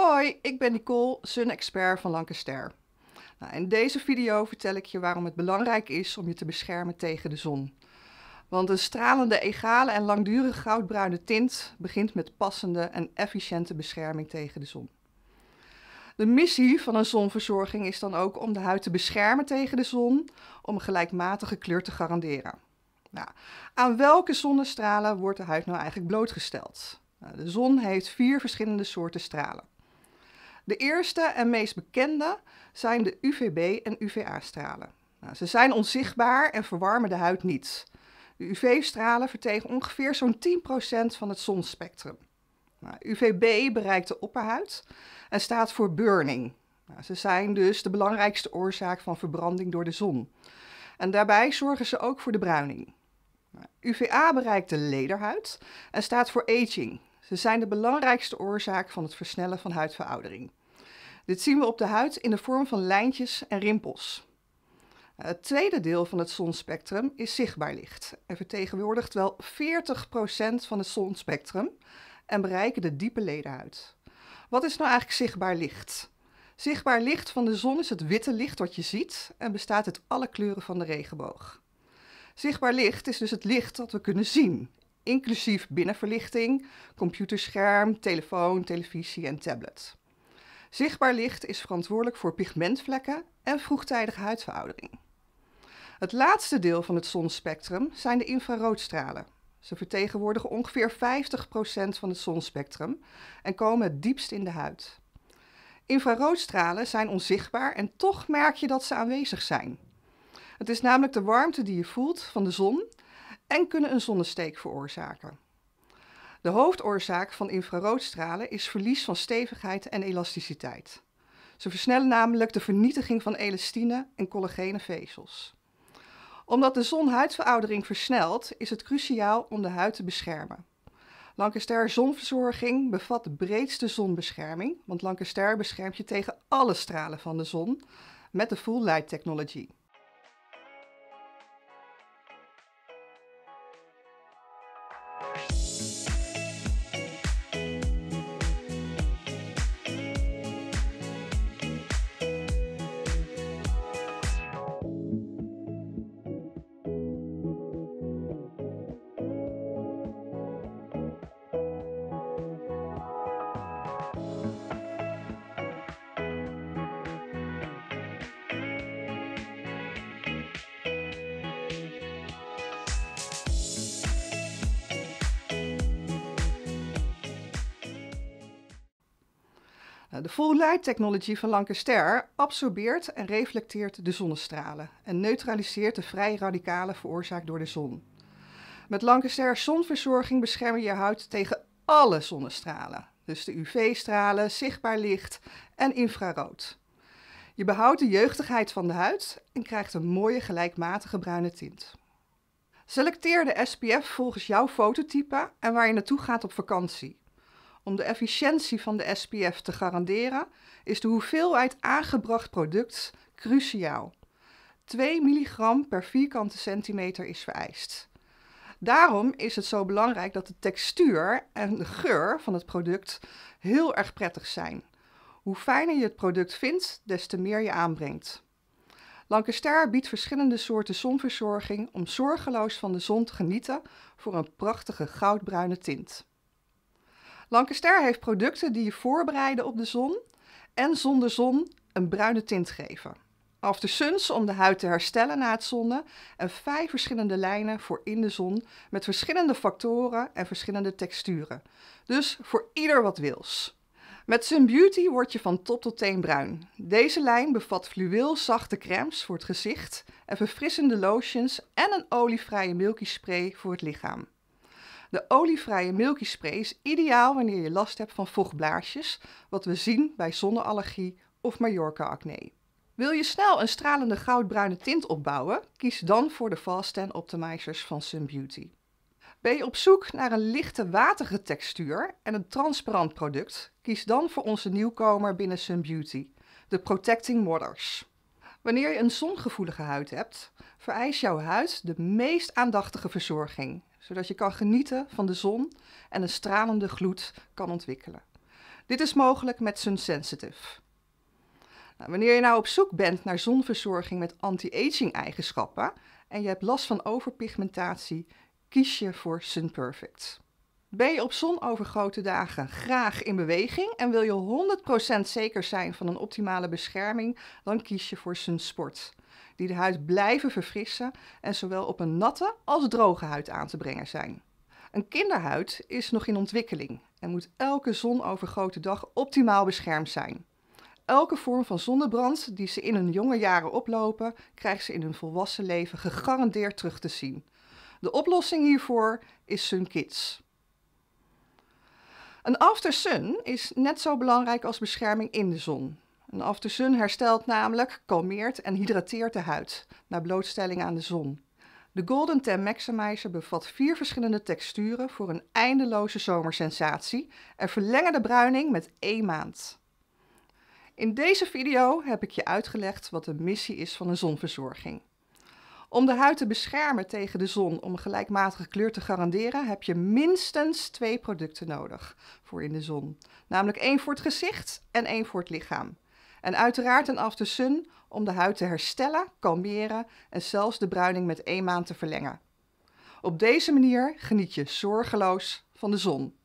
Hoi, ik ben Nicole, Sun-expert van Lancaster. Nou, in deze video vertel ik je waarom het belangrijk is om je te beschermen tegen de zon. Want een stralende, egale en langdurige goudbruine tint begint met passende en efficiënte bescherming tegen de zon. De missie van een zonverzorging is dan ook om de huid te beschermen tegen de zon, om een gelijkmatige kleur te garanderen. Nou, aan welke zonnestralen wordt de huid nou eigenlijk blootgesteld? Nou, de zon heeft vier verschillende soorten stralen. De eerste en meest bekende zijn de UVB- en UVA-stralen. Nou, ze zijn onzichtbaar en verwarmen de huid niet. De UV-stralen vertegen ongeveer zo'n 10% van het zonspectrum. Nou, UVB bereikt de opperhuid en staat voor burning. Nou, ze zijn dus de belangrijkste oorzaak van verbranding door de zon. En daarbij zorgen ze ook voor de bruining. UVA nou, bereikt de lederhuid en staat voor aging. Ze zijn de belangrijkste oorzaak van het versnellen van huidveroudering. Dit zien we op de huid in de vorm van lijntjes en rimpels. Het tweede deel van het zonspectrum is zichtbaar licht en vertegenwoordigt wel 40% van het zonspectrum en bereiken de diepe ledenhuid. Wat is nou eigenlijk zichtbaar licht? Zichtbaar licht van de zon is het witte licht wat je ziet en bestaat uit alle kleuren van de regenboog. Zichtbaar licht is dus het licht dat we kunnen zien, inclusief binnenverlichting, computerscherm, telefoon, televisie en tablet. Zichtbaar licht is verantwoordelijk voor pigmentvlekken en vroegtijdige huidveroudering. Het laatste deel van het zonspectrum zijn de infraroodstralen. Ze vertegenwoordigen ongeveer 50% van het zonspectrum en komen het diepst in de huid. Infraroodstralen zijn onzichtbaar en toch merk je dat ze aanwezig zijn. Het is namelijk de warmte die je voelt van de zon en kunnen een zonnesteek veroorzaken. De hoofdoorzaak van infraroodstralen is verlies van stevigheid en elasticiteit. Ze versnellen namelijk de vernietiging van elastine en collagene vezels. Omdat de zon huidveroudering versnelt, is het cruciaal om de huid te beschermen. Lancaster zonverzorging bevat de breedste zonbescherming, want Lancaster beschermt je tegen alle stralen van de zon met de Full Light Technology. Eh, de full light technology van Lancaster absorbeert en reflecteert de zonnestralen en neutraliseert de vrije radicalen veroorzaakt door de zon. Met Lancaster zonverzorging bescherm je je huid tegen alle zonnestralen, dus de UV-stralen, zichtbaar licht en infrarood. Je behoudt de jeugdigheid van de huid en krijgt een mooie gelijkmatige bruine tint. Selecteer de SPF volgens jouw fototype en waar je naartoe gaat op vakantie. Om de efficiëntie van de SPF te garanderen, is de hoeveelheid aangebracht product cruciaal. 2 milligram per vierkante centimeter is vereist. Daarom is het zo belangrijk dat de textuur en de geur van het product heel erg prettig zijn. Hoe fijner je het product vindt, des te meer je aanbrengt. Lancaster biedt verschillende soorten zonverzorging om zorgeloos van de zon te genieten voor een prachtige goudbruine tint. Lancaster heeft producten die je voorbereiden op de zon en zonder zon een bruine tint geven. After Suns om de huid te herstellen na het zonnen en vijf verschillende lijnen voor in de zon met verschillende factoren en verschillende texturen. Dus voor ieder wat wils. Met Sun Beauty word je van top tot teen bruin. Deze lijn bevat fluweelzachte crèmes voor het gezicht en verfrissende lotions en een olievrije milky spray voor het lichaam. De olievrije Milky Spray is ideaal wanneer je last hebt van vochtblaasjes, wat we zien bij zonneallergie of Mallorca-acne. Wil je snel een stralende goudbruine tint opbouwen? Kies dan voor de Fast Optimizers van Sun Beauty. Ben je op zoek naar een lichte waterige textuur en een transparant product? Kies dan voor onze nieuwkomer binnen Sun Beauty, de Protecting Waters. Wanneer je een zongevoelige huid hebt, vereist jouw huid de meest aandachtige verzorging zodat je kan genieten van de zon en een stralende gloed kan ontwikkelen. Dit is mogelijk met Sun Sensitive. Nou, wanneer je nou op zoek bent naar zonverzorging met anti-aging eigenschappen en je hebt last van overpigmentatie, kies je voor Sun Perfect. Ben je op zonovergoten dagen graag in beweging en wil je 100% zeker zijn van een optimale bescherming, dan kies je voor sport. die de huid blijven verfrissen en zowel op een natte als droge huid aan te brengen zijn. Een kinderhuid is nog in ontwikkeling en moet elke zonovergoten dag optimaal beschermd zijn. Elke vorm van zonnebrand die ze in hun jonge jaren oplopen, krijgen ze in hun volwassen leven gegarandeerd terug te zien. De oplossing hiervoor is Sun Kids. Een aftersun is net zo belangrijk als bescherming in de zon. Een aftersun herstelt namelijk, kalmeert en hydrateert de huid na blootstelling aan de zon. De Golden Tan Maximizer bevat vier verschillende texturen voor een eindeloze zomersensatie en verlengen de bruining met één maand. In deze video heb ik je uitgelegd wat de missie is van een zonverzorging. Om de huid te beschermen tegen de zon om een gelijkmatige kleur te garanderen, heb je minstens twee producten nodig voor in de zon. Namelijk één voor het gezicht en één voor het lichaam. En uiteraard een de sun om de huid te herstellen, kalmeren en zelfs de bruining met één maand te verlengen. Op deze manier geniet je zorgeloos van de zon.